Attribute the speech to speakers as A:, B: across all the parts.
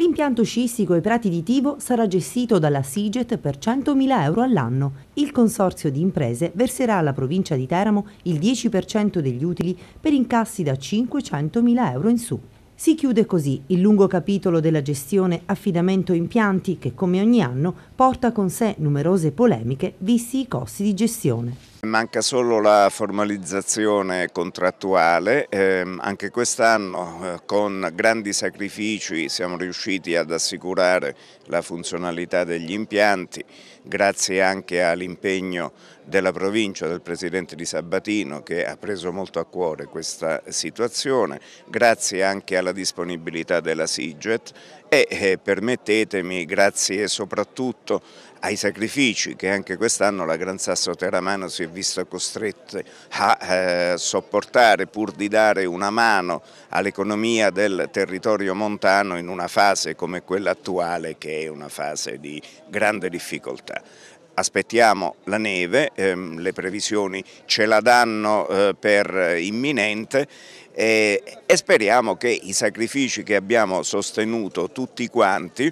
A: L'impianto scistico e Prati di Tivo sarà gestito dalla SIGET per 100.000 euro all'anno. Il consorzio di imprese verserà alla provincia di Teramo il 10% degli utili per incassi da 500.000 euro in su. Si chiude così il lungo capitolo della gestione affidamento impianti che come ogni anno porta con sé numerose polemiche visti i costi di gestione.
B: Manca solo la formalizzazione contrattuale, eh, anche quest'anno eh, con grandi sacrifici siamo riusciti ad assicurare la funzionalità degli impianti, grazie anche all'impegno della provincia, del Presidente di Sabatino che ha preso molto a cuore questa situazione, grazie anche alla disponibilità della SIGET e eh, permettetemi, grazie soprattutto ai sacrifici che anche quest'anno la Gran Sasso Teramano si è visto costrette a eh, sopportare pur di dare una mano all'economia del territorio montano in una fase come quella attuale che è una fase di grande difficoltà aspettiamo la neve, ehm, le previsioni ce la danno eh, per imminente eh, e speriamo che i sacrifici che abbiamo sostenuto tutti quanti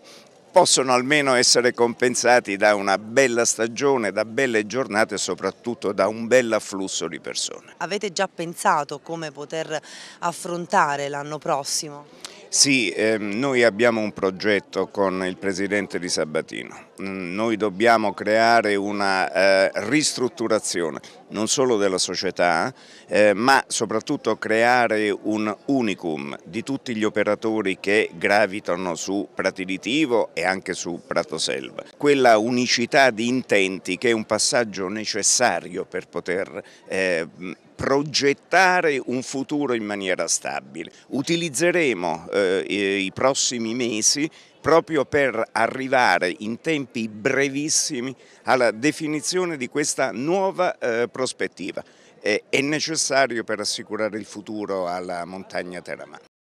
B: possono almeno essere compensati da una bella stagione, da belle giornate e soprattutto da un bel afflusso di persone.
A: Avete già pensato come poter affrontare l'anno prossimo?
B: Sì, ehm, noi abbiamo un progetto con il presidente di Sabatino. Mm, noi dobbiamo creare una eh, ristrutturazione non solo della società, eh, ma soprattutto creare un unicum di tutti gli operatori che gravitano su Pratilitivo e anche su Prato Selva. Quella unicità di intenti che è un passaggio necessario per poter eh, progettare un futuro in maniera stabile. Utilizzeremo eh, i prossimi mesi proprio per arrivare in tempi brevissimi alla definizione di questa nuova eh, prospettiva. Eh, è necessario per assicurare il futuro alla montagna teramana.